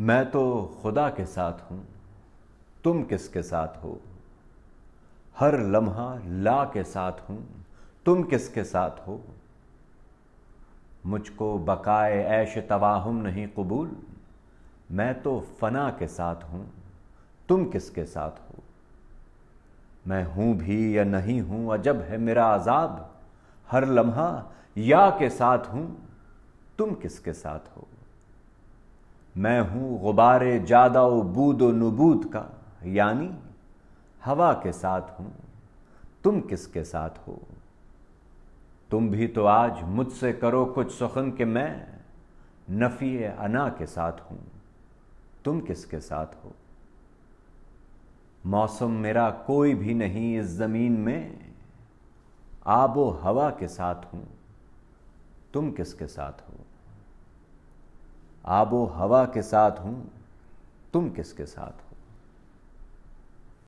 मैं तो खुदा के साथ हूं तुम किसके साथ हो हर लम्हा ला के साथ हूं तुम किसके साथ हो मुझको बकाए ऐश तवाहम नहीं कबूल मैं तो फना के साथ हूँ तुम किसके साथ हो मैं हूं भी या नहीं हूं अजब है मेरा आज़ाब हर लम्हा या के साथ हूँ तुम किसके साथ हो मैं हूं गुबार जादा बूद व नबूद का यानी हवा के साथ हूं तुम किसके साथ हो तुम भी तो आज मुझसे करो कुछ सुखन के मैं नफ़ी अना के साथ हूं तुम किसके साथ हो मौसम मेरा कोई भी नहीं इस ज़मीन में आबो हवा के साथ हूं तुम किसके साथ हो आबो हवा के साथ हूँ तुम किसके साथ हो